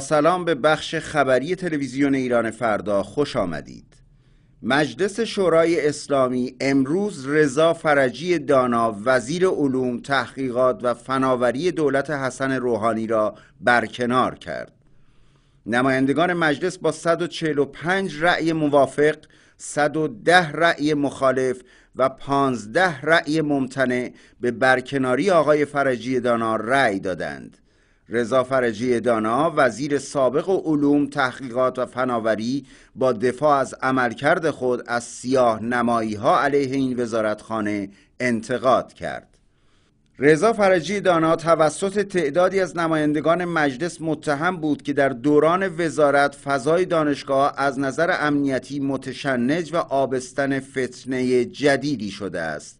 سلام به بخش خبری تلویزیون ایران فردا خوش آمدید مجلس شورای اسلامی امروز رضا فرجی دانا وزیر علوم تحقیقات و فناوری دولت حسن روحانی را برکنار کرد نمایندگان مجلس با 145 رأی موافق 110 رأی مخالف و 15 رأی ممتنع به برکناری آقای فرجی دانا رأی دادند رضا فرجی دانا وزیر سابق و علوم تحقیقات و فناوری با دفاع از عملکرد خود از سیاه نمایی ها علیه این وزارتخانه انتقاد کرد رضا فرجی دانا توسط تعدادی از نمایندگان مجلس متهم بود که در دوران وزارت فضای دانشگاه از نظر امنیتی متشنج و آبستن فتنه جدیدی شده است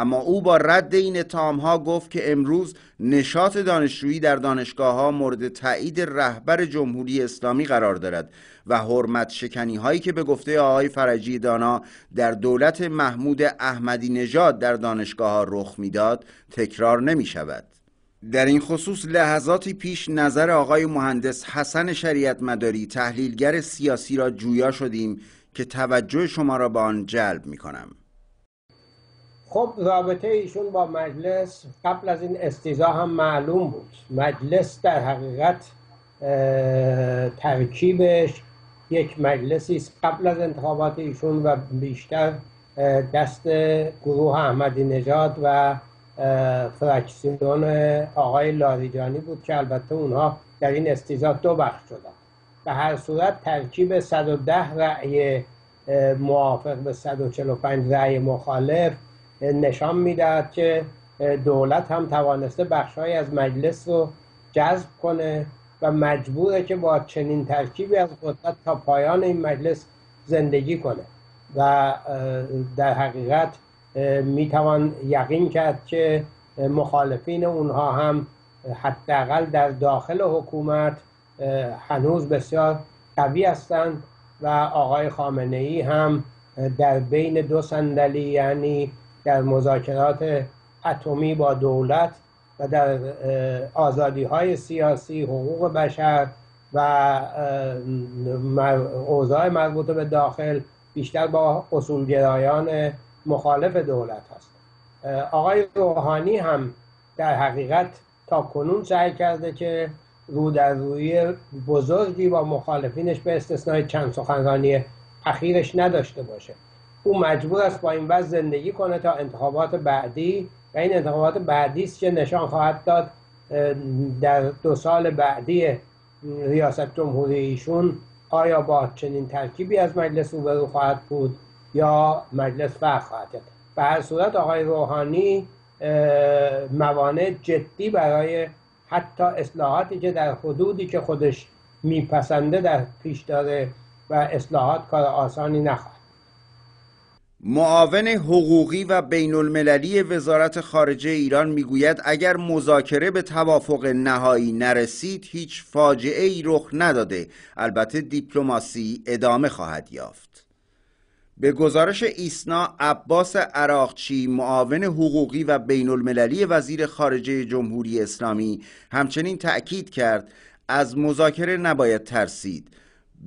اما او با رد این ها گفت که امروز نشاط دانشجویی در دانشگاه ها مورد تایید رهبر جمهوری اسلامی قرار دارد و حرمت شکنی هایی که به گفته آقای فرجی دانا در دولت محمود احمدی نژاد در دانشگاه ها رخ میداد تکرار نمی شود. در این خصوص لحظاتی پیش نظر آقای مهندس حسن شریعت مداری تحلیلگر سیاسی را جویا شدیم که توجه شما را به آن جلب می کنم. خب رابطه ایشون با مجلس قبل از این استیزا هم معلوم بود مجلس در حقیقت ترکیبش یک مجلسی است قبل از انتخابات ایشون و بیشتر دست گروه احمدی نژاد و فراکسیون آقای لاریجانی بود که البته اونها در این استیزا دو بخش شدن به هر صورت ترکیب 110 رأی موافق به 145 رأی مخالف نشان میدهد که دولت هم توانسته بخشهایی از مجلس رو جذب کنه و مجبوره که با چنین ترکیبی از قدرت تا پایان این مجلس زندگی کنه و در حقیقت میتوان یقین کرد که مخالفین اونها هم حداقل در داخل حکومت هنوز بسیار قوی هستند و آقای خامنه ای هم در بین دو صندلی یعنی در مذاکرات اتمی با دولت و در آزادی های سیاسی حقوق بشر و اوضاع مربوط به داخل بیشتر با اصولگرایان مخالف دولت هست آقای روحانی هم در حقیقت تا کنون سعی کرده که رو در روی بزرگی با مخالفینش به استثنای چند سخنرانی اخیرش نداشته باشه او مجبور است با این وضع زندگی کنه تا انتخابات بعدی و این انتخابات بعدی است که نشان خواهد داد در دو سال بعدی ریاست جمهوری ایشون آیا با چنین ترکیبی از مجلس روبرو خواهد بود یا مجلس فرق خواهد کرد به هر صورت آقای روحانی موانع جدی برای حتی اصلاحاتی که در حدودی که خودش میپسنده در پیش داره و اصلاحات کار آسانی نخواهد معاون حقوقی و بین المللی وزارت خارجه ایران میگوید اگر مذاکره به توافق نهایی نرسید هیچ فاجعه ای رخ نداده البته دیپلماسی ادامه خواهد یافت به گزارش ایسنا عباس عراقچی معاون حقوقی و بین المللی وزیر خارجه جمهوری اسلامی همچنین تأکید کرد از مذاکره نباید ترسید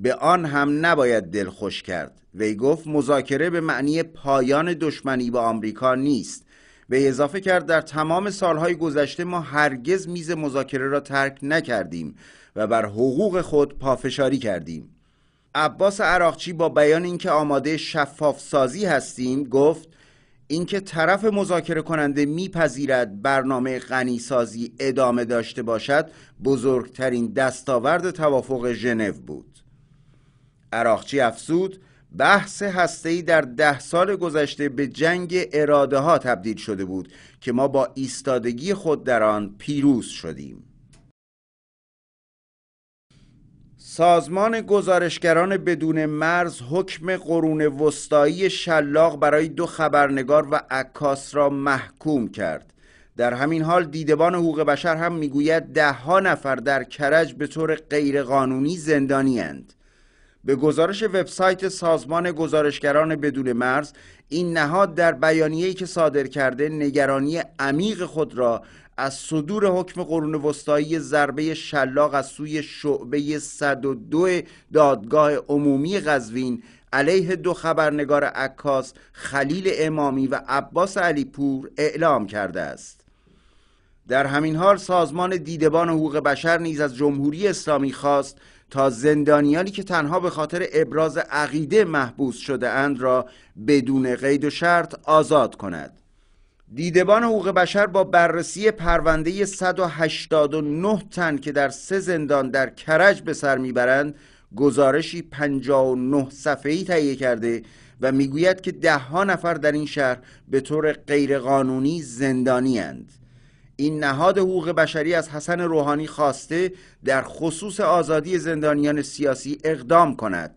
به آن هم نباید دلخوش کرد وی گفت مذاکره به معنی پایان دشمنی با آمریکا نیست به اضافه کرد در تمام سالهای گذشته ما هرگز میز مذاکره را ترک نکردیم و بر حقوق خود پافشاری کردیم عباس عراقچی با بیان اینکه آماده شفاف سازی هستیم گفت اینکه طرف مذاکره کننده میپذیرد برنامه غنیسازی ادامه داشته باشد بزرگترین دستاورد توافق ژنو بود عراقچی افسود بحث هسته‌ای در ده سال گذشته به جنگ اراده ها تبدیل شده بود که ما با ایستادگی خود در آن پیروز شدیم سازمان گزارشگران بدون مرز حکم قرون وسطایی شلاق برای دو خبرنگار و عکاس را محکوم کرد در همین حال دیدبان حقوق بشر هم میگوید دهها نفر در کرج به طور غیرقانونی اند. به گزارش وبسایت سازمان گزارشگران بدون مرز این نهاد در بیانیه‌ای که صادر کرده نگرانی عمیق خود را از صدور حکم قرون وسطایی ضربه شلاق از سوی شعبه 102 دادگاه عمومی قزوین علیه دو خبرنگار عکاس خلیل امامی و عباس علیپور اعلام کرده است در همین حال سازمان دیدبان حقوق بشر نیز از جمهوری اسلامی خواست تا زندانیانی که تنها به خاطر ابراز عقیده محبوس شده اند را بدون قید و شرط آزاد کند دیدبان حقوق بشر با بررسی پرونده 189 تن که در سه زندان در کرج به سر میبرند گزارشی 59 صفحه‌ای تهیه کرده و میگوید که دهها نفر در این شهر به طور غیرقانونی زندانی این نهاد حقوق بشری از حسن روحانی خواسته در خصوص آزادی زندانیان سیاسی اقدام کند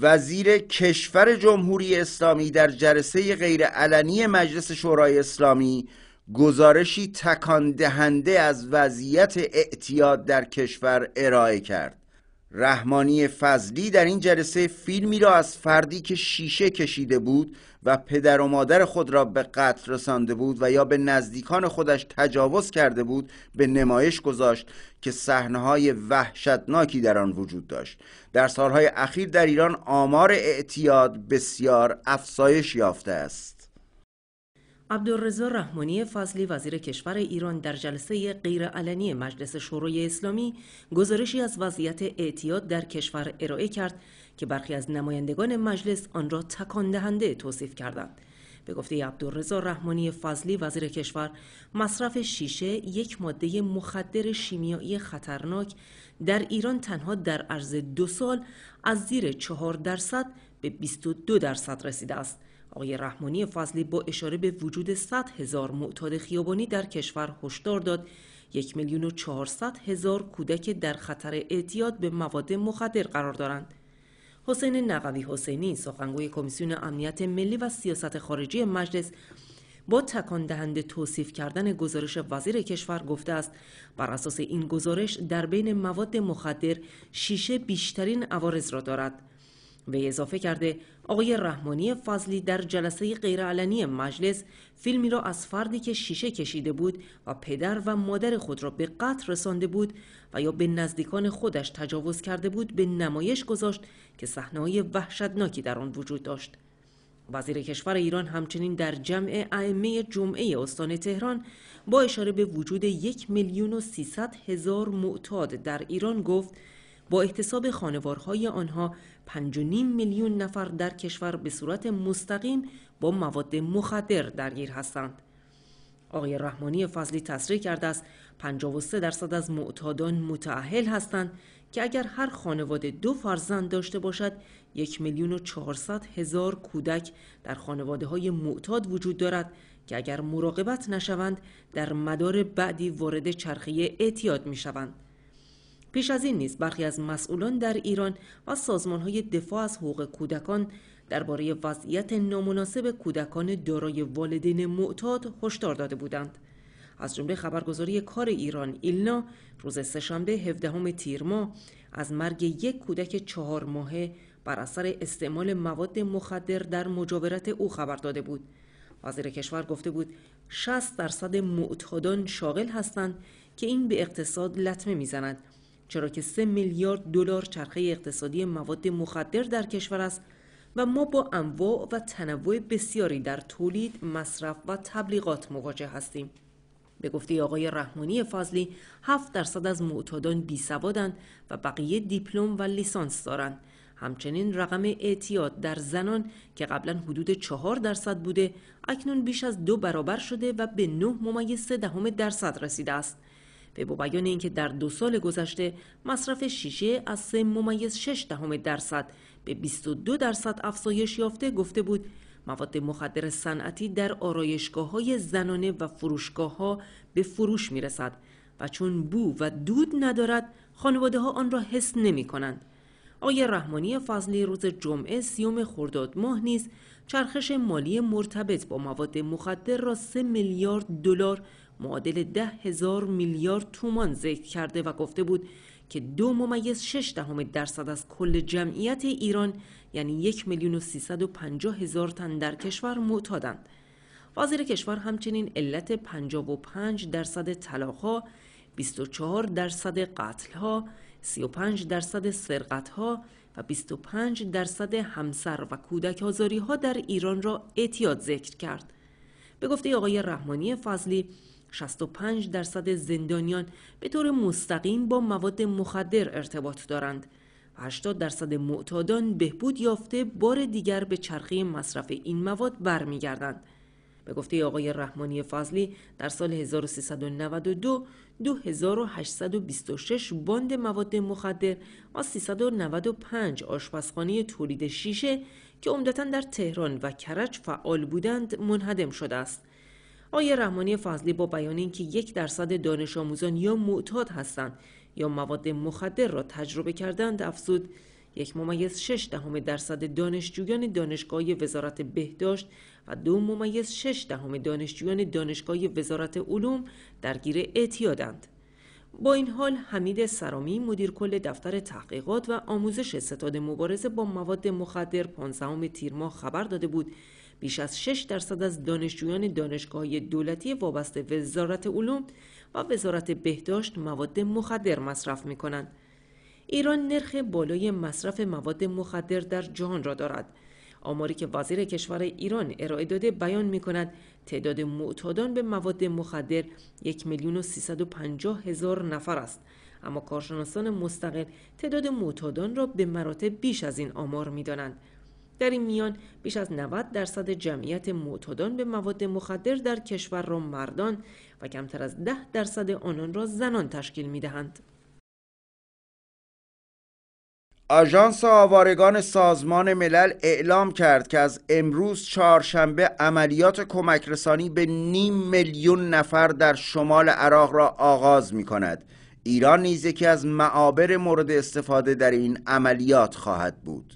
وزیر کشور جمهوری اسلامی در جلسه غیرعلنی مجلس شورای اسلامی گزارشی تکان دهنده از وضعیت اعتیاد در کشور ارائه کرد رحمانی فضلی در این جلسه فیلمی را از فردی که شیشه کشیده بود و پدر و مادر خود را به قتل رسانده بود و یا به نزدیکان خودش تجاوز کرده بود به نمایش گذاشت که صحنه‌های وحشتناکی در آن وجود داشت در سالهای اخیر در ایران آمار اعتیاد بسیار افزایش یافته است عبدالرزا رحمانی فضلی وزیر کشور ایران در جلسه غیرعلنی مجلس شورای اسلامی گزارشی از وضعیت اعتیاد در کشور ارائه کرد که برخی از نمایندگان مجلس آن را تکان دهنده توصیف کردند. به گفته عبدالرزا رحمانی فضلی وزیر کشور مصرف شیشه یک ماده مخدر شیمیایی خطرناک در ایران تنها در عرض دو سال از زیر چهار درصد به 22 درصد رسیده است. آقای رحمانی فضلی با اشاره به وجود 100 هزار معتاد خیابانی در کشور هشدار داد یک میلیون و چهارصد هزار کودک در خطر اعتیاد به مواد مخدر قرار دارند. حسین نقوی حسینی سخنگوی کمیسیون امنیت ملی و سیاست خارجی مجلس با تکان دهنده توصیف کردن گزارش وزیر کشور گفته است بر اساس این گزارش در بین مواد مخدر شیشه بیشترین عوارض را دارد وی اضافه کرده آقای رحمانی فضلی در جلسه غیرعلنی مجلس فیلمی را از فردی که شیشه کشیده بود و پدر و مادر خود را به قتل رسانده بود و یا به نزدیکان خودش تجاوز کرده بود به نمایش گذاشت که های وحشتناکی در آن وجود داشت وزیر کشور ایران همچنین در جمع ائمه جمعه استان تهران با اشاره به وجود یک میلیون و سیصد هزار معتاد در ایران گفت با احتساب خانوارهای آنها 5.5 میلیون نفر در کشور به صورت مستقیم با مواد مخدر درگیر هستند. آقای رحمانی فضلی تصریح کرده است 53 درصد از معتادان متعهل هستند که اگر هر خانواده دو فرزند داشته باشد یک میلیون و چهارصد هزار کودک در خانواده های معتاد وجود دارد که اگر مراقبت نشوند در مدار بعدی وارد چرخه اعتیاد می شوند. پیش از این نیز برخی از مسئولان در ایران و سازمان های دفاع از حقوق کودکان درباره وضعیت نامناسب کودکان دارای والدین معتاد هشدار داده بودند از جمله خبرگزاری کار ایران ایلنا روز سهشنبه 17 تیر ماه از مرگ یک کودک چهار ماهه بر اثر استعمال مواد مخدر در مجاورت او خبر داده بود وزیر کشور گفته بود 60 درصد معتادان شاغل هستند که این به اقتصاد لطمه میزند چرا که 3 میلیارد دلار چرخه اقتصادی مواد مخدر در کشور است و ما با انواع و تنوع بسیاری در تولید، مصرف و تبلیغات مواجه هستیم. به گفته آقای رحمانی فضلی 7 درصد از معتادان بی سوادند و بقیه دیپلم و لیسانس دارند. همچنین رقم اعتیاد در زنان که قبلا حدود 4 درصد بوده اکنون بیش از دو برابر شده و به 9 ممیز دهم درصد رسیده است. به بیان اینکه در دو سال گذشته مصرف شیشه از سه ممیز 6 دهم درصد به 22 درصد افزایش یافته گفته بود مواد مخدر صنعتی در آرایشگاه های زنانه و فروشگاه ها به فروش میرسد و چون بو و دود ندارد خانواده ها آن را حس نمی کنند. آقای رحمانی فضلی روز جمعه سیوم خرداد ماه نیز چرخش مالی مرتبط با مواد مخدر را 3 میلیارد دلار معادل ده هزار میلیارد تومان ذکر کرده و گفته بود که دو ممیز شش دهم درصد از کل جمعیت ایران یعنی یک میلیون و سیصد و پنجاه هزار تن در کشور معتادند وزیر کشور همچنین علت پنج درصد طلاقها 24 درصد قتلها پنج درصد سرقتها و 25 درصد همسر و کودک آزاری ها در ایران را اعتیاد ذکر کرد. به گفته آقای رحمانی فضلی 65 درصد زندانیان به طور مستقیم با مواد مخدر ارتباط دارند و 80 درصد معتادان بهبود یافته بار دیگر به چرخه مصرف این مواد برمیگردند. به گفته آقای رحمانی فضلی در سال 1392 2826 باند مواد مخدر و 395 آشپزخانه تولید شیشه که عمدتا در تهران و کرج فعال بودند منهدم شده است آیا رحمانی فضلی با بیان اینکه یک درصد دانش آموزان یا معتاد هستند یا مواد مخدر را تجربه کردند افزود یک ممیز شش دهم درصد دانشجویان دانشگاه وزارت بهداشت و دو ممیز شش دهم دانشجویان دانشگاه وزارت علوم درگیر اعتیادند. با این حال حمید سرامی مدیر کل دفتر تحقیقات و آموزش ستاد مبارزه با مواد مخدر 15 تیر ماه خبر داده بود بیش از 6 درصد از دانشجویان دانشگاه دولتی وابسته وزارت علوم و وزارت بهداشت مواد مخدر مصرف می کنند. ایران نرخ بالای مصرف مواد مخدر در جهان را دارد. آماری که وزیر کشور ایران ارائه داده بیان می کند تعداد معتادان به مواد مخدر یک میلیون و هزار نفر است اما کارشناسان مستقل تعداد معتادان را به مراتب بیش از این آمار می دانند. در این میان بیش از 90 درصد جمعیت معتادان به مواد مخدر در کشور را مردان و کمتر از 10 درصد آنان را زنان تشکیل می دهند. آژانس آوارگان سازمان ملل اعلام کرد که از امروز چهارشنبه عملیات کمک رسانی به نیم میلیون نفر در شمال عراق را آغاز می کند. ایران نیز یکی از معابر مورد استفاده در این عملیات خواهد بود.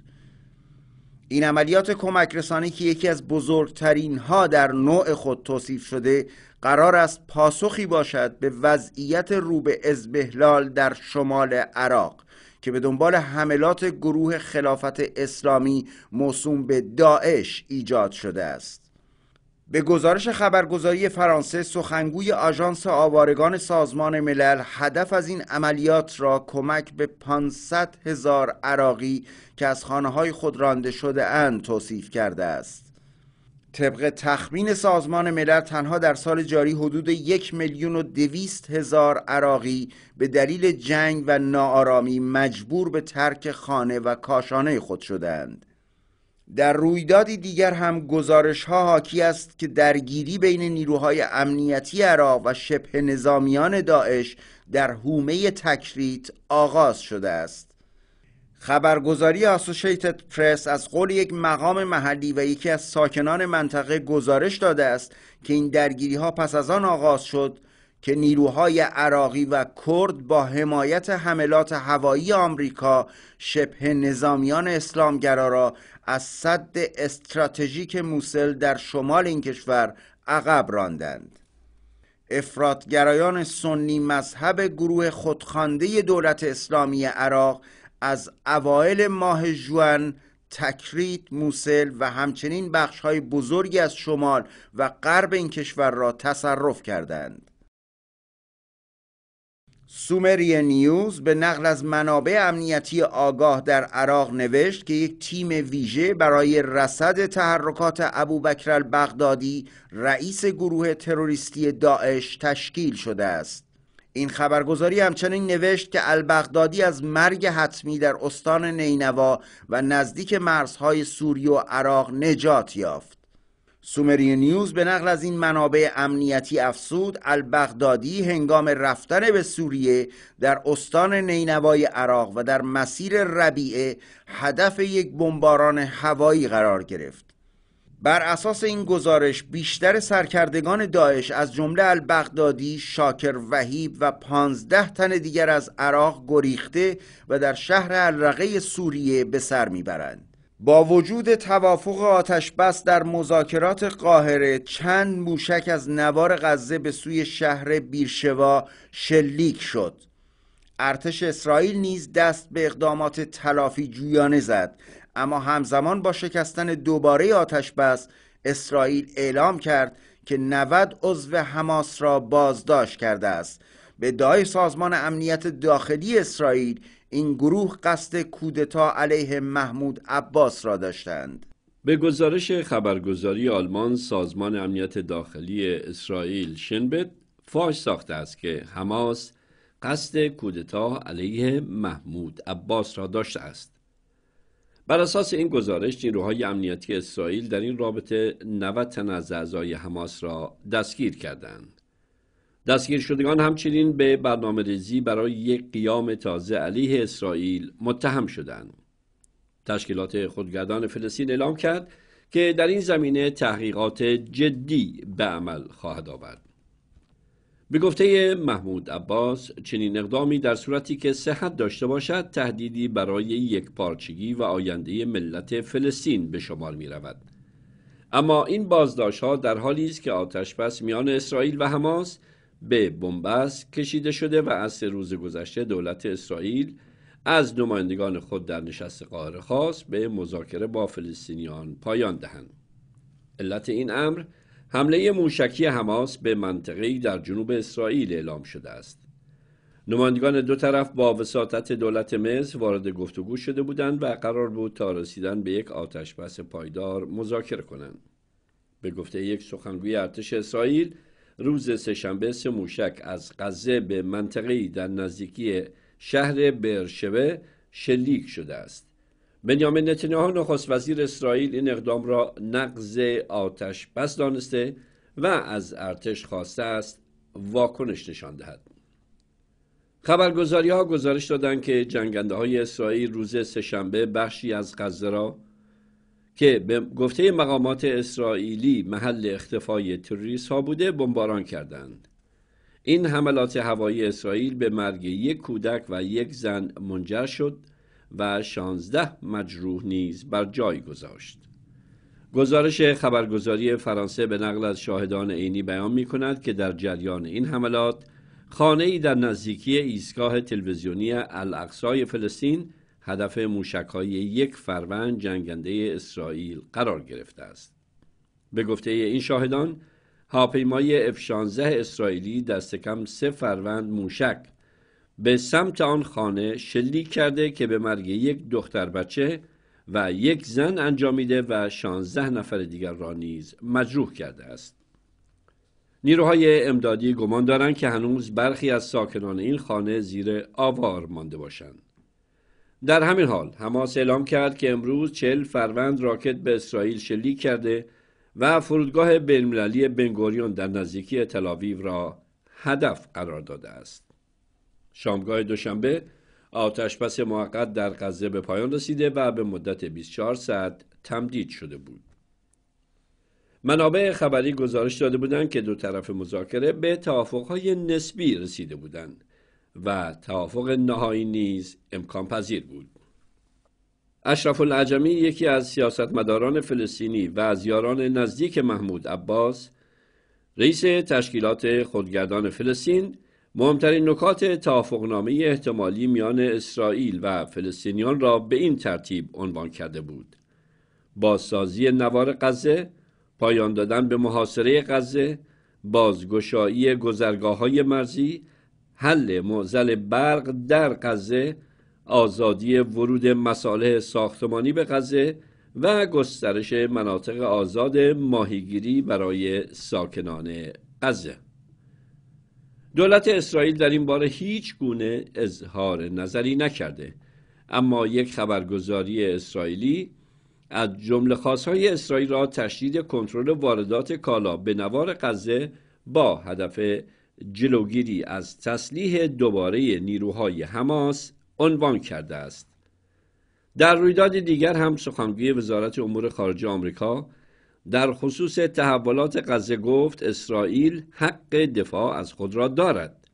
این عملیات کمک رسانی که یکی از بزرگترین ها در نوع خود توصیف شده قرار است پاسخی باشد به وضعیت روبه ازبهلال در شمال عراق که به دنبال حملات گروه خلافت اسلامی موسوم به داعش ایجاد شده است به گزارش خبرگزاری فرانسه سخنگوی آژانس آوارگان سازمان ملل هدف از این عملیات را کمک به 500 هزار عراقی که از خانه های خود رانده شده اند توصیف کرده است طبق تخمین سازمان ملل تنها در سال جاری حدود یک میلیون و دویست هزار عراقی به دلیل جنگ و ناآرامی مجبور به ترک خانه و کاشانه خود شدند در رویدادی دیگر هم گزارش ها حاکی است که درگیری بین نیروهای امنیتی عراق و شبه نظامیان داعش در حومه تکریت آغاز شده است خبرگزاری آسوشیتد پرس از قول یک مقام محلی و یکی از ساکنان منطقه گزارش داده است که این درگیری ها پس از آن آغاز شد که نیروهای عراقی و کرد با حمایت حملات هوایی آمریکا شبه نظامیان اسلامگرا را از صد استراتژیک موسل در شمال این کشور عقب راندند. افرادگرایان سنی مذهب گروه خودخوانده دولت اسلامی عراق از اوایل ماه جوان تکریت موسل و همچنین بخش های بزرگی از شمال و غرب این کشور را تصرف کردند سومری نیوز به نقل از منابع امنیتی آگاه در عراق نوشت که یک تیم ویژه برای رصد تحرکات ابوبکر البغدادی رئیس گروه تروریستی داعش تشکیل شده است این خبرگزاری همچنین نوشت که البغدادی از مرگ حتمی در استان نینوا و نزدیک مرزهای سوریه و عراق نجات یافت. سومری نیوز به نقل از این منابع امنیتی افسود البغدادی هنگام رفتن به سوریه در استان نینوای عراق و در مسیر ربیعه هدف یک بمباران هوایی قرار گرفت. بر اساس این گزارش بیشتر سرکردگان داعش از جمله البغدادی، شاکر وحیب و پانزده تن دیگر از عراق گریخته و در شهر الرقه سوریه به سر میبرند. با وجود توافق آتش بس در مذاکرات قاهره چند موشک از نوار غزه به سوی شهر بیرشوا شلیک شد ارتش اسرائیل نیز دست به اقدامات تلافی جویانه زد اما همزمان با شکستن دوباره آتش بس اسرائیل اعلام کرد که 90 عضو حماس را بازداشت کرده است به ادعای سازمان امنیت داخلی اسرائیل این گروه قصد کودتا علیه محمود عباس را داشتند به گزارش خبرگزاری آلمان سازمان امنیت داخلی اسرائیل شنبت فاش ساخته است که حماس قصد کودتا علیه محمود عباس را داشته است بر اساس این گزارش نیروهای امنیتی اسرائیل در این رابطه 90 تن از اعضای حماس را دستگیر کردند دستگیر شدگان همچنین به برنامه ریزی برای یک قیام تازه علیه اسرائیل متهم شدند تشکیلات خودگردان فلسطین اعلام کرد که در این زمینه تحقیقات جدی به عمل خواهد آورد به گفته محمود عباس چنین اقدامی در صورتی که صحت داشته باشد تهدیدی برای یک پارچگی و آینده ملت فلسطین به شمار می رود. اما این بازداشت ها در حالی است که آتش بس میان اسرائیل و حماس به بنبست کشیده شده و از سه روز گذشته دولت اسرائیل از نمایندگان خود در نشست قاهره خاص به مذاکره با فلسطینیان پایان دهند. علت این امر حمله موشکی حماس به منطقه‌ای در جنوب اسرائیل اعلام شده است. نمایندگان دو طرف با وساطت دولت مصر وارد گفتگو شده بودند و قرار بود تا رسیدن به یک آتش بس پایدار مذاکره کنند. به گفته یک سخنگوی ارتش اسرائیل روز سهشنبه سه موشک از غزه به منطقه‌ای در نزدیکی شهر برشوه شلیک شده است. بنیامین نتانیاهو نخست وزیر اسرائیل این اقدام را نقض آتش بس دانسته و از ارتش خواسته است واکنش نشان دهد خبرگزاری ها گزارش دادند که جنگنده های اسرائیل روز سهشنبه بخشی از غزه را که به گفته مقامات اسرائیلی محل اختفای تروریست ها بوده بمباران کردند این حملات هوایی اسرائیل به مرگ یک کودک و یک زن منجر شد و 16 مجروح نیز بر جای گذاشت گزارش خبرگزاری فرانسه به نقل از شاهدان عینی بیان می کند که در جریان این حملات خانه ای در نزدیکی ایستگاه تلویزیونی الاقصای فلسطین هدف های یک فروند جنگنده اسرائیل قرار گرفته است. به گفته این شاهدان هاپیمای F-16 اسرائیلی دست کم سه فروند موشک به سمت آن خانه شلیک کرده که به مرگ یک دختر بچه و یک زن انجامیده و 16 نفر دیگر را نیز مجروح کرده است. نیروهای امدادی گمان دارند که هنوز برخی از ساکنان این خانه زیر آوار مانده باشند. در همین حال حماس اعلام کرد که امروز چل فروند راکت به اسرائیل شلیک کرده و فرودگاه بینالمللی بنگوریون در نزدیکی تلاویو را هدف قرار داده است. شامگاه دوشنبه پس موقت در غزه به پایان رسیده و به مدت 24 ساعت تمدید شده بود. منابع خبری گزارش داده بودند که دو طرف مذاکره به توافقهای نسبی رسیده بودند و توافق نهایی نیز امکان پذیر بود. اشرف العجمی یکی از سیاستمداران فلسطینی و از یاران نزدیک محمود عباس رئیس تشکیلات خودگردان فلسطین مهمترین نکات توافقنامه احتمالی میان اسرائیل و فلسطینیان را به این ترتیب عنوان کرده بود بازسازی نوار غزه پایان دادن به محاصره غزه بازگشایی گذرگاه های مرزی حل معزل برق در غزه آزادی ورود مصالح ساختمانی به غزه و گسترش مناطق آزاد ماهیگیری برای ساکنان غزه دولت اسرائیل در این باره هیچ گونه اظهار نظری نکرده اما یک خبرگزاری اسرائیلی از جمله خاصهای اسرائیل را تشدید کنترل واردات کالا به نوار غزه با هدف جلوگیری از تسلیح دوباره نیروهای حماس عنوان کرده است در رویداد دیگر هم سخنگوی وزارت امور خارجه آمریکا در خصوص تحولات غزه گفت اسرائیل حق دفاع از خود را دارد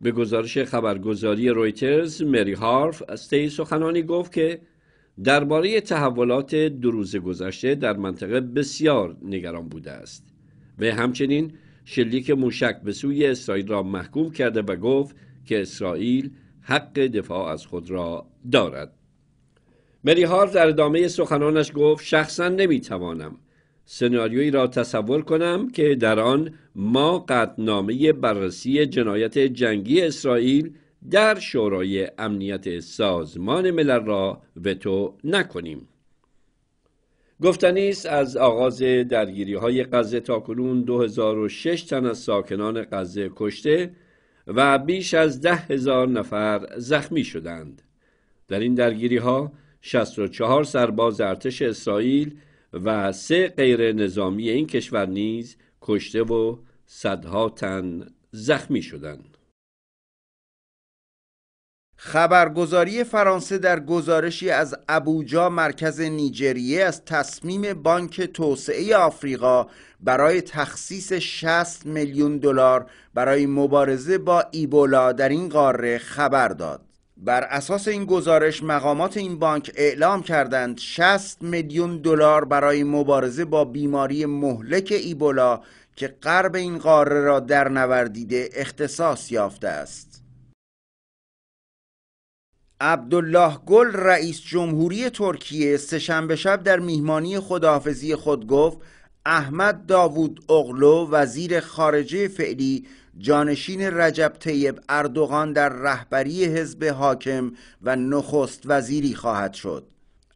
به گزارش خبرگزاری رویترز مری هارف از طی سخنانی گفت که درباره تحولات دو روز گذشته در منطقه بسیار نگران بوده است و همچنین شلیک موشک به سوی اسرائیل را محکوم کرده و گفت که اسرائیل حق دفاع از خود را دارد مری هارف در ادامه سخنانش گفت شخصا نمیتوانم سناریویی را تصور کنم که در آن ما قدنامه بررسی جنایت جنگی اسرائیل در شورای امنیت سازمان ملل را وتو نکنیم گفتنی است از آغاز درگیری های غزه تاکنون 2006 تن از ساکنان غزه کشته و بیش از ده هزار نفر زخمی شدند در این درگیری ها 64 سرباز ارتش اسرائیل و سه غیر نظامی این کشور نیز کشته و صدها تن زخمی شدند. خبرگزاری فرانسه در گزارشی از ابوجا مرکز نیجریه از تصمیم بانک توسعه آفریقا برای تخصیص 60 میلیون دلار برای مبارزه با ایبولا در این قاره خبر داد. بر اساس این گزارش مقامات این بانک اعلام کردند 60 میلیون دلار برای مبارزه با بیماری مهلک ایبولا که غرب این قاره را در نوردیده اختصاص یافته است عبدالله گل رئیس جمهوری ترکیه سهشنبه شب در میهمانی خداحافظی خود گفت احمد داوود اغلو وزیر خارجه فعلی جانشین رجب طیب اردوغان در رهبری حزب حاکم و نخست وزیری خواهد شد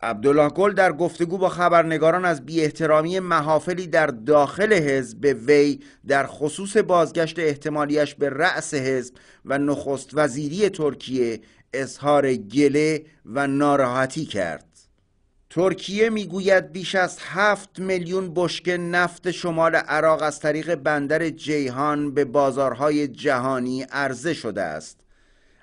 عبدالله گل در گفتگو با خبرنگاران از بی احترامی محافلی در داخل حزب به وی در خصوص بازگشت احتمالیش به رأس حزب و نخست وزیری ترکیه اظهار گله و ناراحتی کرد ترکیه میگوید بیش از هفت میلیون بشکه نفت شمال عراق از طریق بندر جیهان به بازارهای جهانی عرضه شده است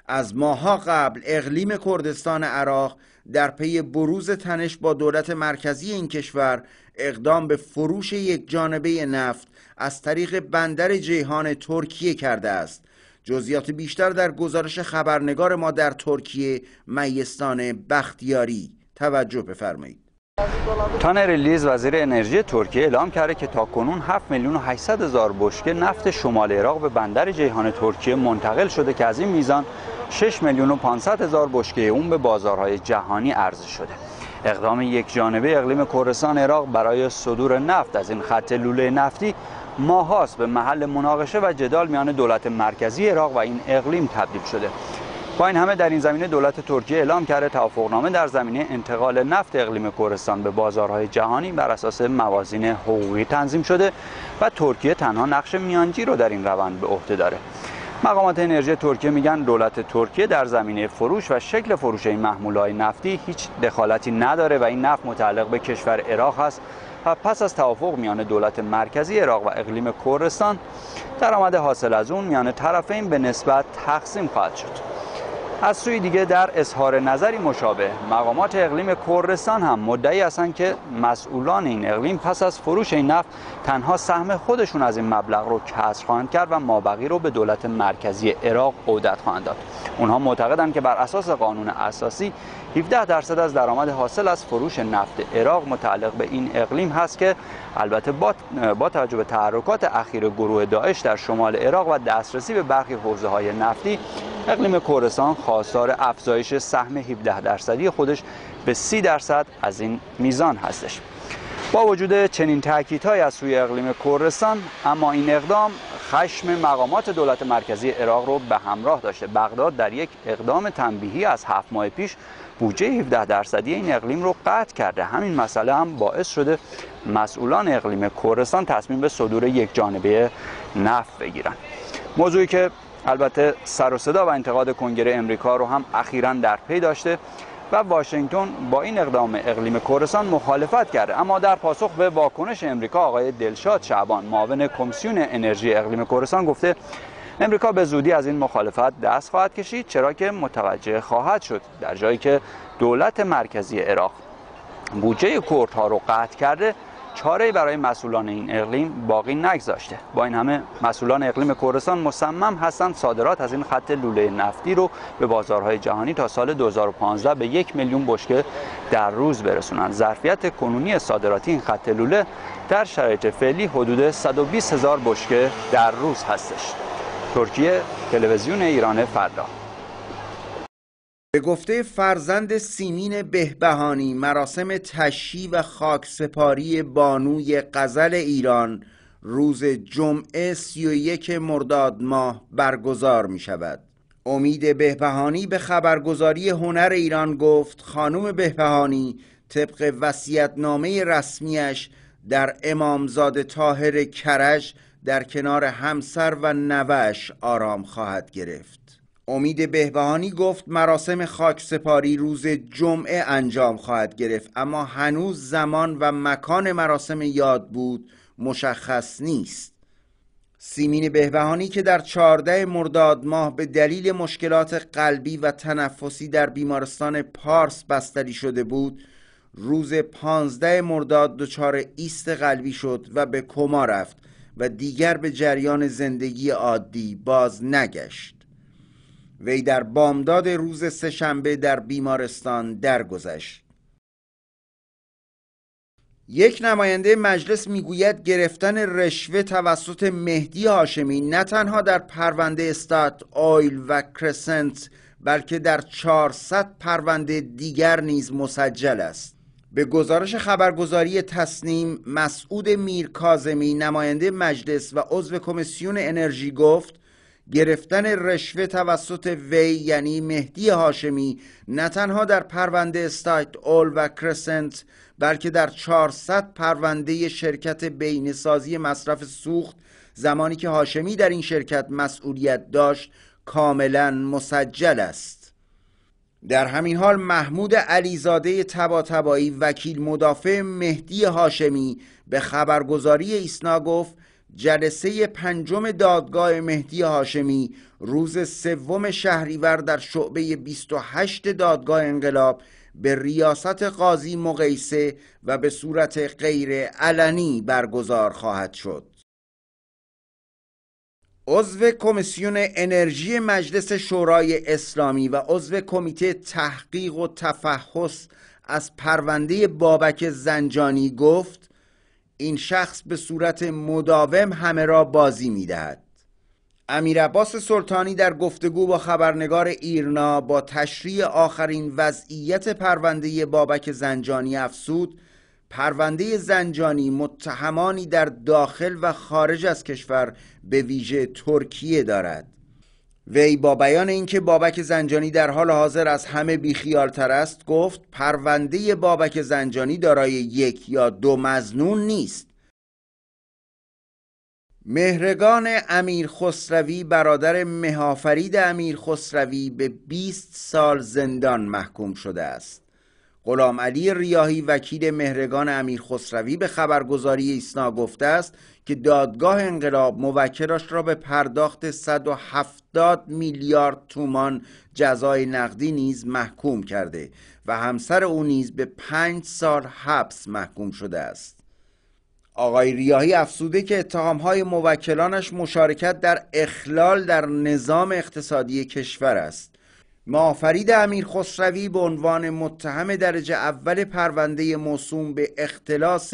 از ماها قبل اقلیم کردستان عراق در پی بروز تنش با دولت مرکزی این کشور اقدام به فروش یک جانبه نفت از طریق بندر جیهان ترکیه کرده است جزیات بیشتر در گزارش خبرنگار ما در ترکیه میستان بختیاری توجه بفرمایید تانر لیز وزیر انرژی ترکیه اعلام کرده که تا کنون 7 میلیون و 800 هزار بشکه نفت شمال عراق به بندر جیهان ترکیه منتقل شده که از این میزان 6 میلیون و 500 هزار بشکه اون به بازارهای جهانی عرضه شده اقدام یک جانبه اقلیم کردستان عراق برای صدور نفت از این خط لوله نفتی ماهاست به محل مناقشه و جدال میان دولت مرکزی عراق و این اقلیم تبدیل شده با این همه در این زمینه دولت ترکیه اعلام کرده توافقنامه در زمینه انتقال نفت اقلیم کردستان به بازارهای جهانی بر اساس موازین حقوقی تنظیم شده و ترکیه تنها نقش میانجی رو در این روند به عهده داره مقامات انرژی ترکیه میگن دولت ترکیه در زمینه فروش و شکل فروش این محموله نفتی هیچ دخالتی نداره و این نفت متعلق به کشور عراق است و پس از توافق میان دولت مرکزی عراق و اقلیم کردستان درآمد حاصل از اون میان طرفین به نسبت تقسیم خواهد شد از سوی دیگه در اظهار نظری مشابه مقامات اقلیم کردستان هم مدعی هستند که مسئولان این اقلیم پس از فروش این نفت تنها سهم خودشون از این مبلغ رو کسر خواهند کرد و مابقی رو به دولت مرکزی عراق عودت خواهند داد اونها معتقدند که بر اساس قانون اساسی 17 درصد از درآمد حاصل از فروش نفت عراق متعلق به این اقلیم هست که البته با توجه به تحرکات اخیر گروه داعش در شمال عراق و دسترسی به برخی حوزه های نفتی اقلیم کردستان خواستار افزایش سهم 17 درصدی خودش به 30 درصد از این میزان هستش با وجود چنین تاکیدهایی از سوی اقلیم کردستان اما این اقدام خشم مقامات دولت مرکزی عراق رو به همراه داشته بغداد در یک اقدام تنبیهی از هفت ماه پیش بودجه 17 درصدی این اقلیم رو قطع کرده همین مسئله هم باعث شده مسئولان اقلیم کردستان تصمیم به صدور یک جانبه نفت بگیرن موضوعی که البته سر و صدا و انتقاد کنگره امریکا رو هم اخیرا در پی داشته و واشنگتن با این اقدام اقلیم کردستان مخالفت کرده اما در پاسخ به واکنش امریکا آقای دلشاد شعبان معاون کمیسیون انرژی اقلیم کردستان گفته امریکا به زودی از این مخالفت دست خواهد کشید چرا که متوجه خواهد شد در جایی که دولت مرکزی عراق بودجه کردها رو قطع کرده چاره برای مسئولان این اقلیم باقی نگذاشته با این همه مسئولان اقلیم کردستان مصمم هستند صادرات از این خط لوله نفتی رو به بازارهای جهانی تا سال 2015 به یک میلیون بشکه در روز برسونند ظرفیت کنونی صادراتی این خط لوله در شرایط فعلی حدود 120 هزار بشکه در روز هستش ترکیه تلویزیون ایران فردا به گفته فرزند سیمین بهبهانی مراسم تشی و خاک سپاری بانوی قزل ایران روز جمعه 31 مرداد ماه برگزار می شود. امید بهبهانی به خبرگزاری هنر ایران گفت خانم بهبهانی طبق وسیعتنامه رسمیش در امامزاده تاهر کرج در کنار همسر و نوش آرام خواهد گرفت امید بهبهانی گفت مراسم خاک سپاری روز جمعه انجام خواهد گرفت اما هنوز زمان و مکان مراسم یاد بود مشخص نیست سیمین بهبهانی که در 14 مرداد ماه به دلیل مشکلات قلبی و تنفسی در بیمارستان پارس بستری شده بود روز 15 مرداد دچار ایست قلبی شد و به کما رفت و دیگر به جریان زندگی عادی باز نگشت وی در بامداد روز سهشنبه در بیمارستان درگذشت یک نماینده مجلس میگوید گرفتن رشوه توسط مهدی هاشمی نه تنها در پرونده استات آیل و کرسنت بلکه در 400 پرونده دیگر نیز مسجل است به گزارش خبرگزاری تصنیم مسعود میرکازمی نماینده مجلس و عضو کمیسیون انرژی گفت گرفتن رشوه توسط وی یعنی مهدی هاشمی نه تنها در پرونده استایت اول و کرسنت بلکه در 400 پرونده شرکت بینسازی مصرف سوخت زمانی که هاشمی در این شرکت مسئولیت داشت کاملا مسجل است در همین حال محمود علیزاده تباتبایی وکیل مدافع مهدی هاشمی به خبرگزاری ایسنا گفت جلسه پنجم دادگاه مهدی هاشمی روز سوم شهریور در شعبه 28 دادگاه انقلاب به ریاست قاضی مقیسه و به صورت غیر علنی برگزار خواهد شد عضو کمیسیون انرژی مجلس شورای اسلامی و عضو کمیته تحقیق و تفحص از پرونده بابک زنجانی گفت این شخص به صورت مداوم همه را بازی میدهد امیر عباس سلطانی در گفتگو با خبرنگار ایرنا با تشریح آخرین وضعیت پرونده بابک زنجانی افسود پرونده زنجانی متهمانی در داخل و خارج از کشور به ویژه ترکیه دارد وی با بیان اینکه بابک زنجانی در حال حاضر از همه بیخیالتر است گفت پرونده بابک زنجانی دارای یک یا دو مزنون نیست مهرگان امیر خسروی برادر مهافرید امیر خسروی به 20 سال زندان محکوم شده است غلام علی ریاهی وکیل مهرگان امیر خسروی به خبرگزاری ایسنا گفته است که دادگاه انقلاب موکلش را به پرداخت 170 میلیارد تومان جزای نقدی نیز محکوم کرده و همسر او نیز به پنج سال حبس محکوم شده است. آقای ریاهی افسوده که های موکلانش مشارکت در اخلال در نظام اقتصادی کشور است. مافرید امیر خسروی به عنوان متهم درجه اول پرونده موسوم به اختلاس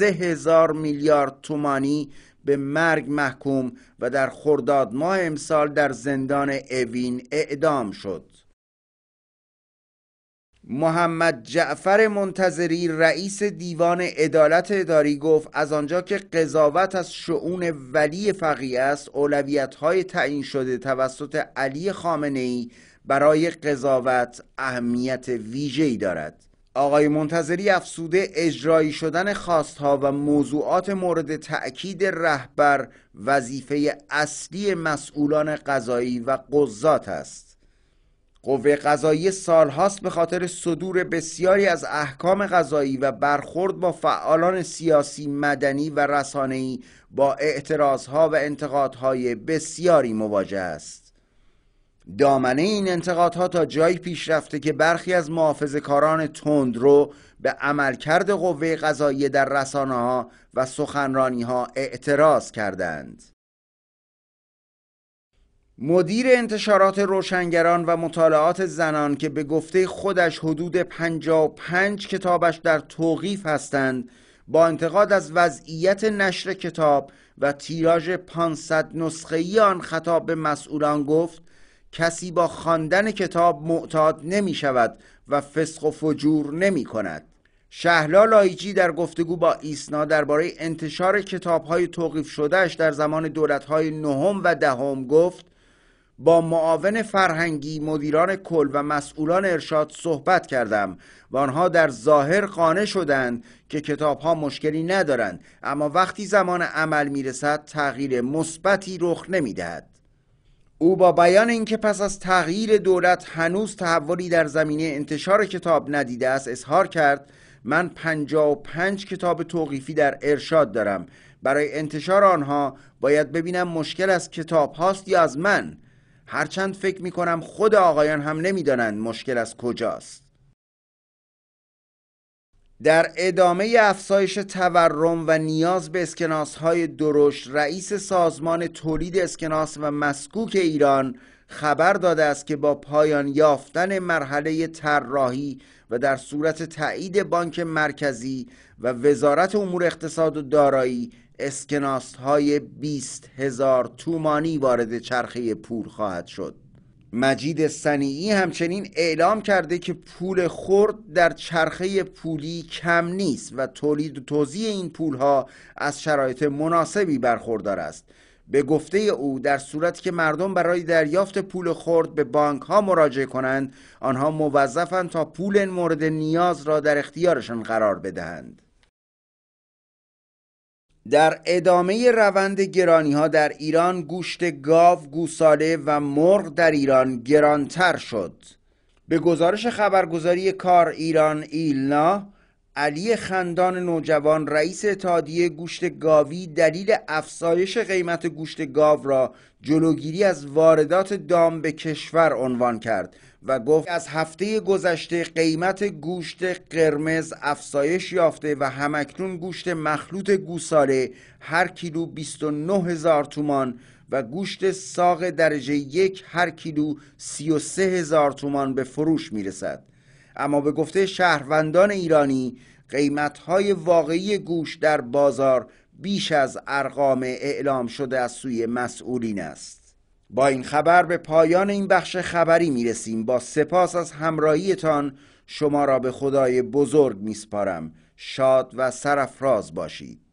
هزار میلیارد تومانی به مرگ محکوم و در خرداد ماه امسال در زندان اوین اعدام شد. محمد جعفر منتظری رئیس دیوان عدالت اداری گفت از آنجا که قضاوت از شعون ولی فقیه است اولویت های تعیین شده توسط علی خامنه ای برای قضاوت اهمیت ویژه‌ای دارد آقای منتظری افسوده اجرایی شدن خواستها و موضوعات مورد تأکید رهبر وظیفه اصلی مسئولان قضایی و قضات است قوه قضایی سالهاست به خاطر صدور بسیاری از احکام قضایی و برخورد با فعالان سیاسی مدنی و رسانه‌ای با اعتراضها و انتقادهای بسیاری مواجه است دامنه این انتقادها تا جایی پیش رفته که برخی از تند رو به عملکرد قوه قضایی در رسانه ها و سخنرانی ها اعتراض کردند. مدیر انتشارات روشنگران و مطالعات زنان که به گفته خودش حدود 55 کتابش در توقیف هستند با انتقاد از وضعیت نشر کتاب و تیراژ 500 نسخه آن خطاب به مسئولان گفت کسی با خواندن کتاب معتاد نمی شود و فسق و فجور نمی کند شهلا لایجی در گفتگو با ایسنا درباره انتشار کتاب های توقیف شدهش در زمان دولت های نهم و دهم گفت با معاون فرهنگی مدیران کل و مسئولان ارشاد صحبت کردم و آنها در ظاهر قانع شدند که کتاب ها مشکلی ندارند اما وقتی زمان عمل می رسد تغییر مثبتی رخ نمی دهد. او با بیان اینکه پس از تغییر دولت هنوز تحولی در زمینه انتشار کتاب ندیده است اظهار کرد من 55 کتاب توقیفی در ارشاد دارم برای انتشار آنها باید ببینم مشکل از کتاب هاست یا از من هرچند فکر می کنم خود آقایان هم نمی دانند مشکل از کجاست در ادامه افزایش تورم و نیاز به اسکناس های رئیس سازمان تولید اسکناس و مسکوک ایران خبر داده است که با پایان یافتن مرحله طراحی و در صورت تایید بانک مرکزی و وزارت امور اقتصاد و دارایی اسکناس های 20 هزار تومانی وارد چرخه پول خواهد شد مجید سنیعی همچنین اعلام کرده که پول خرد در چرخه پولی کم نیست و تولید و توزیع این پولها از شرایط مناسبی برخوردار است به گفته او در صورتی که مردم برای دریافت پول خرد به بانک ها مراجعه کنند آنها موظفند تا پول مورد نیاز را در اختیارشان قرار بدهند در ادامه روند گرانی ها در ایران گوشت گاو، گوساله و مرغ در ایران گرانتر شد. به گزارش خبرگزاری کار ایران ایلنا، علی خندان نوجوان رئیس اتحادیه گوشت گاوی دلیل افزایش قیمت گوشت گاو را جلوگیری از واردات دام به کشور عنوان کرد و گفت از هفته گذشته قیمت گوشت قرمز افزایش یافته و همکنون گوشت مخلوط گوساله هر کیلو 29 هزار تومان و گوشت ساق درجه یک هر کیلو 33 هزار تومان به فروش میرسد اما به گفته شهروندان ایرانی های واقعی گوشت در بازار بیش از ارقام اعلام شده از سوی مسئولین است با این خبر به پایان این بخش خبری می رسیم با سپاس از همراهیتان شما را به خدای بزرگ می شاد و سرفراز باشید